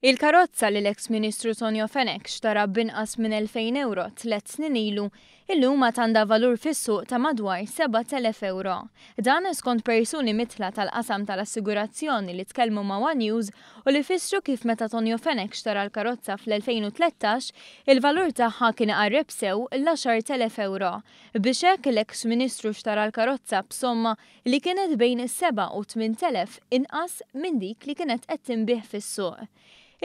Il-karozza li l-eks ministru Sonjo Fenek xtara b'inqas minn 2000 euro tlet snin ilu, illum tanda valur fis-suq ta' madwar 7000 euro. Dan skont persuni mitla tal-qasam tal-assigurazzjoni li tkellmu ma' One News u li fissu kif meta Tonio Fenek xtara l-karozza fl-2013, il-valur tagħha kien qarreb sew l-10,000 euro. Biex hekk l-eks ministru xtara l-karozza b'somma li kienet bejn is-7 u 8,000 inqas minn dik li kienet qed tinbih fis-suq.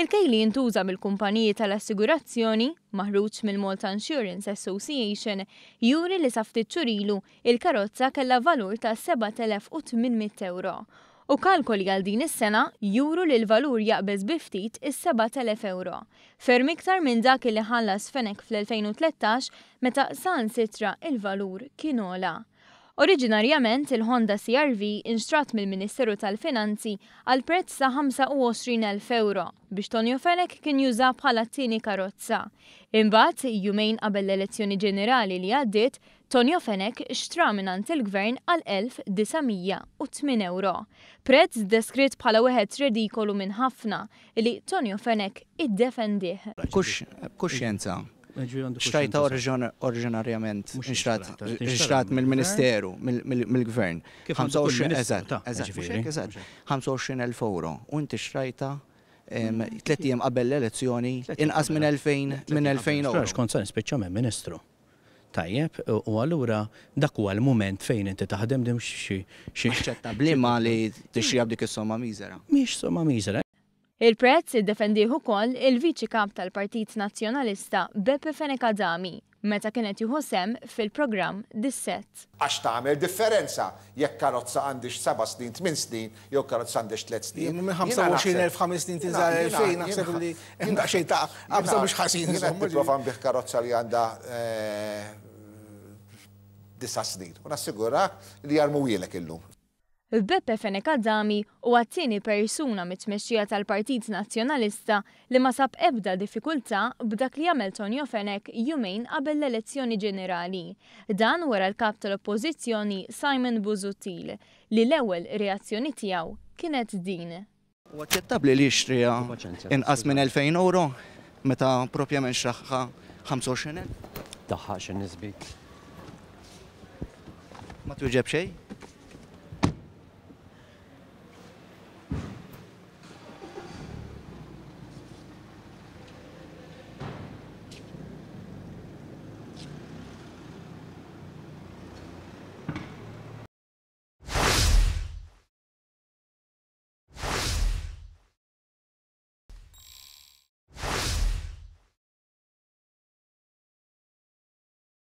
Il-kejli jintuża mill-kumpaniji tal-assigurazzjoni maħruġ mill-Malta Insurance Association juri li saftit ċurilu il-karozza kellha valur ta' 7,800 euro. U kalkoli għal din is-sena juru li l-valur jaqbeż biftit is 7,000 euro. Ferm iktar minn dak li ħallas fenek fl-2013 meta san sitra il-valur kien ola. Oriġinarjament il-Honda CRV instrat mill-Ministeru tal-Finanzi għal prezz sa' 25,000 euro biex Tonio Felek kien juża bħala t-tieni karozza. Imbagħad jumejn qabel l-elezzjoni ġenerali li għaddiet, Tonio Fenek xtra minant il-gvern għal 1908 euro. Prezz deskritt bħala wieħed redikolu minn ħafna li Tonio Fenek iddefendih. Kux, kuxjenza, Xtajta oriġinarjament, nxtrat mill-Ministeru, mill-Gvern. 25.000 euro. U inti xtajta 3 jem qabel l-elezzjoni inqas minn 2000 minn 2000 euro. Xkont sa' minn Ministru. Tajjeb, u għallura dak huwa l-moment fejn inti taħdem dim xi. Ċetta blima li tixri dik is-somma mizera. Mhix somma mizera. Il-prezz iddefendih ukoll il-Viċi Kap tal-Partit Nazzjonalista Beppe Fenekadami meta kienet juhu sem fil-programm Disset. Għax tagħmel differenza jekk karozza għandix 7 snin, 8 snin, jew karozza għandix 3 snin. Minn 25 5 snin tinżar 2000, naħseb li hemm xejn ta' qabża mhux ħażin. Jien tipprova bih karozza li għandha eh, disa snin. U li jarmu il-lum. Beppe Fenekadami u għattini persuna mit-tmexxija tal-Partit Nazzjonalista li ma sab ebda diffikulta b'dak li għamel Tonio Fenek jumejn qabel l-elezzjoni ġenerali. Dan wara l-kap tal-oppożizzjoni Simon Buzutil li l-ewwel reazzjoni tiegħu kienet din. U għaċċettabli li xtrija inqas minn 2000 euro meta propjament xraħħa 25 Daħħa xin nisbit. Ma tuġeb xej?